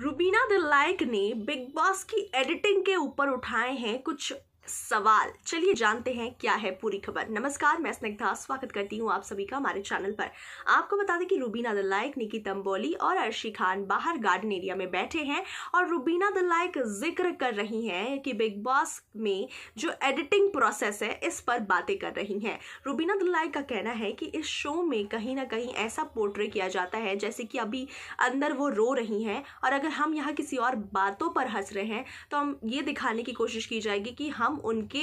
Rubina Dilaik ने Bigg Boss की editing के ऊपर उठाए हैं कुछ सवाल चलिए जानते हैं क्या है पूरी खबर नमस्कार मैं स्निग्धा स्वागत करती हूँ आप सभी का हमारे चैनल पर आपको बता दें कि रूबीना लाइक निकी तंबोली और अर्शी खान बाहर गार्डन एरिया में बैठे हैं और रूबीना लाइक जिक्र कर रही हैं कि बिग बॉस में जो एडिटिंग प्रोसेस है इस पर बातें कर रही हैं रूबीना लाइक का कहना है कि इस शो में कहीं ना कहीं ऐसा पोर्ट्रे किया जाता है जैसे कि अभी अंदर वो रो रही हैं और अगर हम यहाँ किसी और बातों पर हंस रहे हैं तो हम ये दिखाने की कोशिश की जाएगी कि हम हम उनके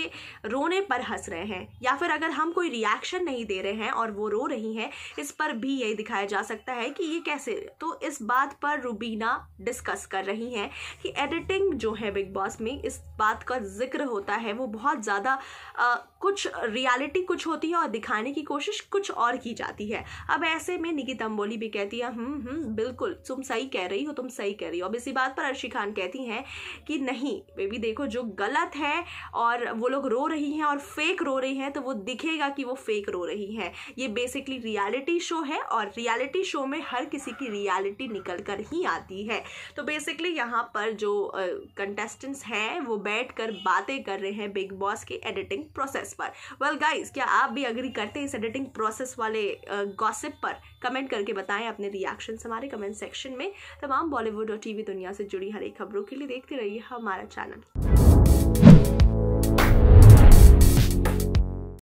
रोने पर हंस रहे हैं या फिर अगर हम कोई रिएक्शन नहीं दे रहे हैं और वो रो रही हैं इस पर भी यही दिखाया जा सकता है कि ये कैसे तो इस बात पर रूबीना डिस्कस कर रही हैं कि एडिटिंग जो है बिग बॉस में इस बात का जिक्र होता है वो बहुत ज़्यादा कुछ रियलिटी कुछ होती है और दिखाने की कोशिश कुछ और की जाती है अब ऐसे में निकी तम्बोली भी कहती है हम्म हम्म बिल्कुल तुम सही कह रही हो तुम सही कह रही हो अब इसी बात पर अर्शी खान कहती हैं कि नहीं बेबी देखो जो गलत है और और वो लोग रो रही हैं और फेक रो रही हैं तो वो दिखेगा कि वो फेक रो रही हैं ये बेसिकली रियलिटी शो है और रियलिटी शो में हर किसी की रियलिटी निकल कर ही आती है तो बेसिकली यहाँ पर जो कंटेस्टेंट्स uh, हैं वो बैठ कर बातें कर रहे हैं बिग बॉस के एडिटिंग प्रोसेस पर वेल well, क्या आप भी अग्री करते हैं इस एडिटिंग प्रोसेस वाले गॉसिप uh, पर कमेंट करके बताएं अपने रिएक्शन हमारे कमेंट सेक्शन में तमाम बॉलीवुड और टीवी दुनिया से जुड़ी हर एक खबरों के लिए देखते रहिए हमारा चैनल